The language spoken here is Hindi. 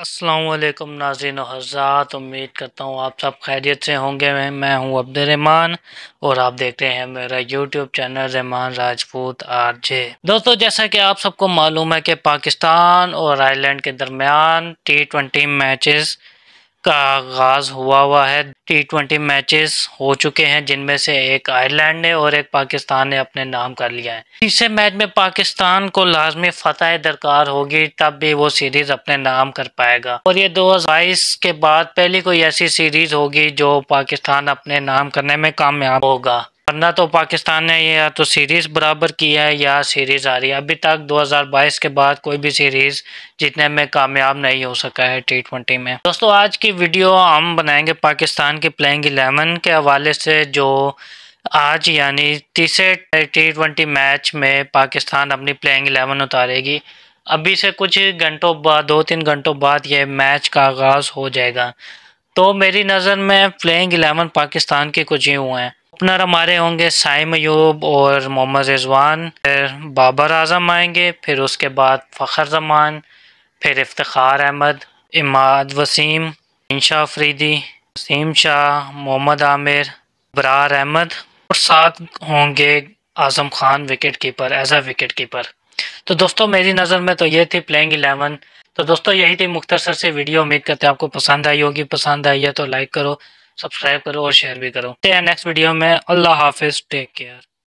असलकम नाजिन हजरात उम्मीद करता हूँ आप सब खैरियत से होंगे मैं हूँ अब्दरहमान और आप देख रहे हैं मेरा YouTube channel Rahman Rajput R J दोस्तों जैसा कि आप सबको मालूम है कि पाकिस्तान और आयरलैंड के दरमियान टी ट्वेंटी मैचेस का आगाज हुआ हुआ है टी ट्वेंटी मैचेस हो चुके हैं जिनमें से एक आयरलैंड ने और एक पाकिस्तान ने अपने नाम कर लिया है तीसरे मैच में पाकिस्तान को लाजमी फतेह दरकार होगी तब भी वो सीरीज अपने नाम कर पाएगा और ये बाईस के बाद पहली कोई ऐसी सीरीज होगी जो पाकिस्तान अपने नाम करने में कामयाब होगा करना तो पाकिस्तान ने या तो सीरीज़ बराबर की है या सीरीज़ आ रही है अभी तक 2022 के बाद कोई भी सीरीज़ जीतने में कामयाब नहीं हो सका है टी ट्वेंटी में दोस्तों आज की वीडियो हम बनाएंगे पाकिस्तान की प्लेइंग इलेवन के हवाले से जो आज यानी तीसरे टी ट्वेंटी मैच में पाकिस्तान अपनी प्लेइंग इलेवन उतारेगी अभी से कुछ घंटों बाद दो तीन घंटों बाद ये मैच का आगाज़ हो जाएगा तो मेरी नज़र में प्लेइंग एलेवन पाकिस्तान के कुछ हुए हैं ओपनर हमारे होंगे साइम मयूब और मोहम्मद रिजवान फिर बाबर आजम आएंगे फिर उसके बाद फ़खर जमान फिर इफ्तार अहमद इमाद वसीम इंशा अफरीदी वसीम शाह मोहम्मद आमिर बरार अहमद और साथ होंगे Azam Khan wicket keeper as a wicket keeper तो दोस्तों मेरी नज़र में तो ये थी प्लेइंग एलेवन तो दोस्तों यही थी मुख्तसर से वीडियो उम्मीद करते हैं आपको पसंद आई होगी पसंद आई है तो लाइक करो सब्सक्राइब करो और शेयर भी करो नेक्स्ट वीडियो में अल्लाह हाफिज टेक केयर